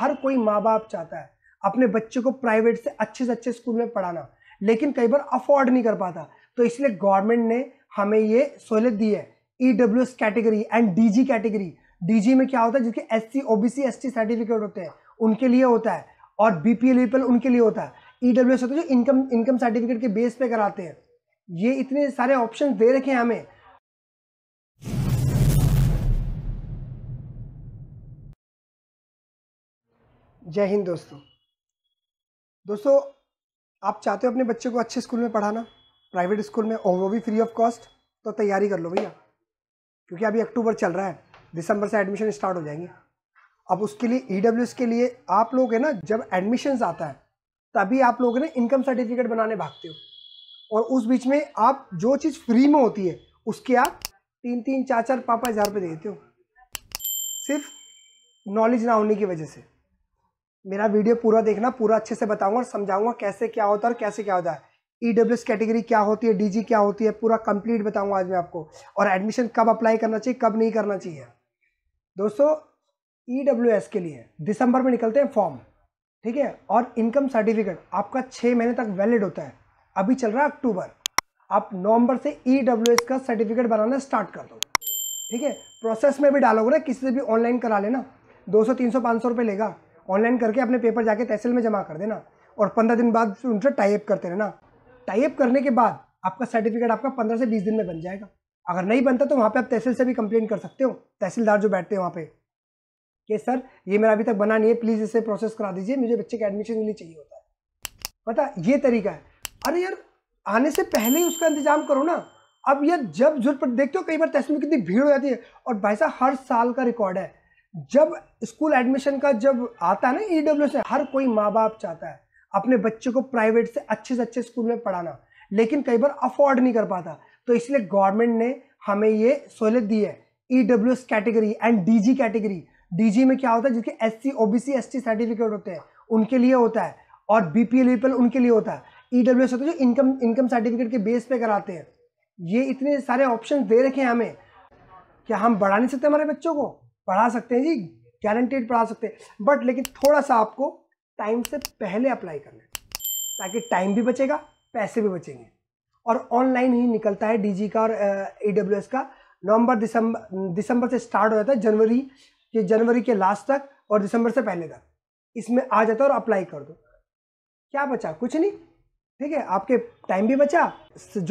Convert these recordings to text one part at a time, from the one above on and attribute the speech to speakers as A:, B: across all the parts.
A: हर कोई माँ बाप चाहता है अपने बच्चे को प्राइवेट से अच्छे से अच्छे स्कूल में पढ़ाना लेकिन कई बार अफोर्ड नहीं कर पाता तो इसलिए गवर्नमेंट ने हमें ये सहूलियत दी है E W S category and D G category D G में क्या होता है जिसके S C O B C S T certificate होते हैं उनके लिए होता है और बी पी एल उनके लिए होता है ई डब्ल्यू एस होता है जो इनकम इनकम सर्टिफिकेट के बेस पे कराते हैं ये इतने सारे ऑप्शन दे रखे हैं हमें जय हिंद दोस्तों दोस्तों आप चाहते हो अपने बच्चे को अच्छे स्कूल में पढ़ाना प्राइवेट स्कूल में और वो भी फ्री ऑफ कॉस्ट तो तैयारी कर लो भैया क्योंकि अभी अक्टूबर चल रहा है दिसंबर से एडमिशन स्टार्ट हो जाएंगे अब उसके लिए ई e के लिए आप लोग है ना जब एडमिशन आता है तभी आप लोग ना इनकम सर्टिफिकेट बनाने भागते हो और उस बीच में आप जो चीज़ फ्री में होती है उसके आप तीन तीन चार चार पाँच पाँच हज़ार रुपये देते हो सिर्फ नॉलेज ना होने की वजह से मेरा वीडियो पूरा देखना पूरा अच्छे से बताऊंगा और समझाऊंगा कैसे क्या होता है और कैसे क्या होता है ई e कैटेगरी क्या होती है डीजी क्या होती है पूरा कंप्लीट बताऊंगा आज मैं आपको और एडमिशन कब अप्लाई करना चाहिए कब नहीं करना चाहिए दोस्तों ई e के लिए दिसंबर में निकलते हैं फॉर्म ठीक है और इनकम सर्टिफिकेट आपका छः महीने तक वैलिड होता है अभी चल रहा है अक्टूबर आप नवंबर से ई e का सर्टिफिकेट बनाना स्टार्ट कर दो ठीक है प्रोसेस में भी डालोगे ना किसी से भी ऑनलाइन करा लेना सौ पाँच सौ रुपये लेगा ऑनलाइन करके अपने पेपर जाके तहसील में जमा कर देना और पंद्रह दिन बाद फिर उनसे टाइप करते रहना टाइप करने के बाद आपका सर्टिफिकेट आपका पंद्रह से बीस दिन में बन जाएगा अगर नहीं बनता तो वहाँ पे आप तहसील से भी कंप्लेन कर सकते हो तहसीलदार जो बैठते हैं वहाँ पे कि सर ये मेरा अभी तक बना नहीं है प्लीज़ इसे प्रोसेस करा दीजिए मुझे बच्चे के एडमिशन के लिए चाहिए होता है पता ये तरीका है अरे यार आने से पहले ही उसका इंतजाम करो ना अब यार जब जरूरत देखते हो कई बार तहसील में कितनी भीड़ हो जाती है और भाई साहब हर साल का रिकॉर्ड है जब स्कूल एडमिशन का जब आता है ना ई डब्ल्यू से हर कोई माँ बाप चाहता है अपने बच्चे को प्राइवेट से अच्छे से अच्छे स्कूल में पढ़ाना लेकिन कई बार अफोर्ड नहीं कर पाता तो इसलिए गवर्नमेंट ने हमें ये सहूलियत दी है E W S category and D G category D G में क्या होता है जिसके S C O B C S T certificate होते हैं उनके लिए होता है और बी पी एल पी उनके लिए होता है ई डब्ल्यू एस होता है जो इनकम इनकम सर्टिफिकेट के बेस पे कराते हैं ये इतने सारे ऑप्शन दे रखे हैं हमें क्या हम बढ़ा नहीं सकते हमारे बच्चों को पढ़ा सकते हैं जी गारंटेड पढ़ा सकते हैं बट लेकिन थोड़ा सा आपको टाइम से पहले अप्लाई करना है ताकि टाइम भी बचेगा पैसे भी बचेंगे और ऑनलाइन ही निकलता है डी का और ई डब्ल्यू एस का नवंबर दिसंबर दिसंबर से स्टार्ट हो जाता है जनवरी के जनवरी के लास्ट तक और दिसंबर से पहले तक इसमें आ जाता है और अप्लाई कर दो क्या बचा कुछ नहीं ठीक है आपके टाइम भी बचा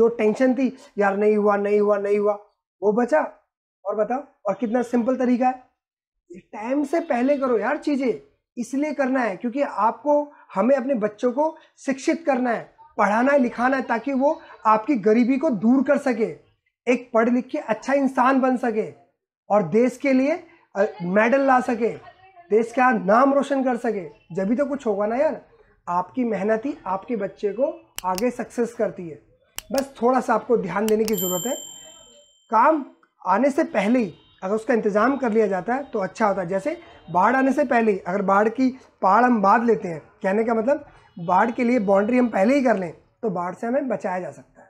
A: जो टेंशन थी यार नहीं हुआ नहीं हुआ नहीं हुआ वो बचा और बताओ और कितना सिंपल तरीका है टाइम से पहले करो यार चीज़ें इसलिए करना है क्योंकि आपको हमें अपने बच्चों को शिक्षित करना है पढ़ाना है लिखाना है ताकि वो आपकी गरीबी को दूर कर सके एक पढ़ लिख के अच्छा इंसान बन सके और देश के लिए मेडल ला सके देश का नाम रोशन कर सके जब भी तो कुछ होगा ना यार आपकी मेहनत ही आपके बच्चे को आगे सक्सेस करती है बस थोड़ा सा आपको ध्यान देने की ज़रूरत है काम आने से पहले ही अगर उसका इंतज़ाम कर लिया जाता है तो अच्छा होता है जैसे बाढ़ आने से पहले अगर बाढ़ की पहाड़ हम बांध लेते हैं कहने का मतलब बाढ़ के लिए बाउंड्री हम पहले ही कर लें तो बाढ़ से हमें बचाया जा सकता है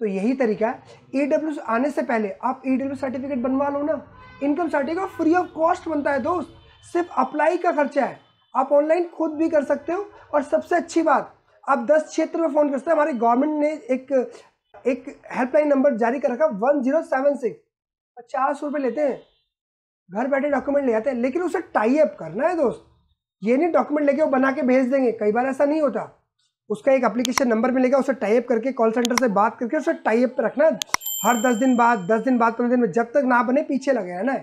A: तो यही तरीका है ई आने से पहले आप ई सर्टिफिकेट बनवा लो ना income certificate free of cost बनता है दोस्त सिर्फ अप्लाई का खर्चा है आप ऑनलाइन खुद भी कर सकते हो और सबसे अच्छी बात आप दस क्षेत्र में फ़ोन कर सकते हैं हमारी गवर्नमेंट ने एक एक हेल्पलाइन नंबर जारी कर रखा वन जीरो सेवन सिक्स पचास रुपये लेते हैं घर बैठे डॉक्यूमेंट ले आते हैं लेकिन उसे टाई अप करना है दोस्त ये नहीं डॉक्यूमेंट लेके वो बना के भेज देंगे कई बार ऐसा नहीं होता उसका एक एप्लीकेशन नंबर मिलेगा उसे टाइप करके कॉल सेंटर से बात करके उसे टाइप पर रखना है हर दस दिन बाद दस दिन बाद पंद्रह दिन में जब तक ना बने पीछे लगे है ना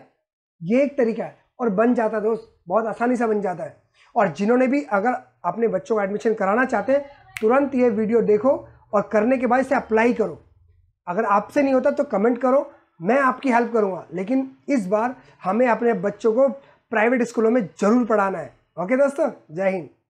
A: ये एक तरीका है और बन जाता है दोस्त बहुत आसानी से बन जाता है और जिन्होंने भी अगर अपने बच्चों का एडमिशन कराना चाहते हैं तुरंत ये वीडियो देखो और करने के बाद इसे अप्लाई करो अगर आपसे नहीं होता तो कमेंट करो मैं आपकी हेल्प करूँगा लेकिन इस बार हमें अपने बच्चों को प्राइवेट स्कूलों में ज़रूर पढ़ाना है ओके दोस्तों जय हिंद